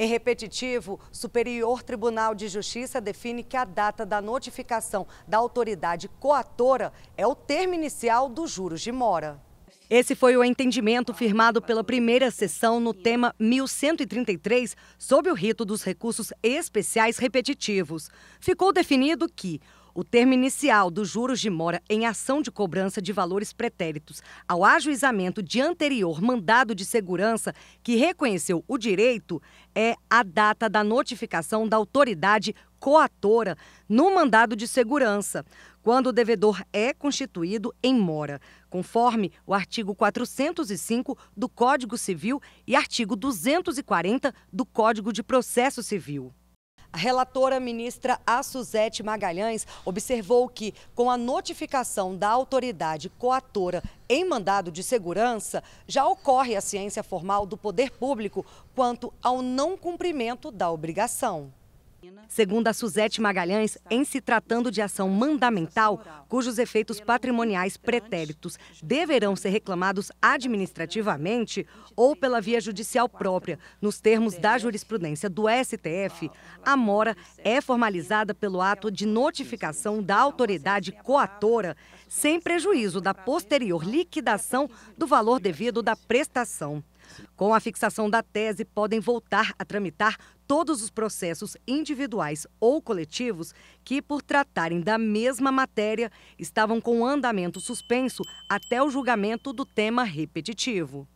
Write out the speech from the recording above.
Em repetitivo, Superior Tribunal de Justiça define que a data da notificação da autoridade coatora é o termo inicial dos juros de mora. Esse foi o entendimento firmado pela primeira sessão no tema 1133, sob o rito dos recursos especiais repetitivos. Ficou definido que o termo inicial dos juros de mora em ação de cobrança de valores pretéritos ao ajuizamento de anterior mandado de segurança que reconheceu o direito é a data da notificação da autoridade coatora no mandado de segurança, quando o devedor é constituído em mora, conforme o artigo 405 do Código Civil e artigo 240 do Código de Processo Civil. A relatora ministra a Suzete Magalhães observou que, com a notificação da autoridade coatora em mandado de segurança, já ocorre a ciência formal do poder público quanto ao não cumprimento da obrigação. Segundo a Suzete Magalhães, em se tratando de ação mandamental, cujos efeitos patrimoniais pretéritos deverão ser reclamados administrativamente ou pela via judicial própria, nos termos da jurisprudência do STF, a mora é formalizada pelo ato de notificação da autoridade coatora, sem prejuízo da posterior liquidação do valor devido da prestação. Com a fixação da tese, podem voltar a tramitar todos os processos individuais ou coletivos que, por tratarem da mesma matéria, estavam com andamento suspenso até o julgamento do tema repetitivo.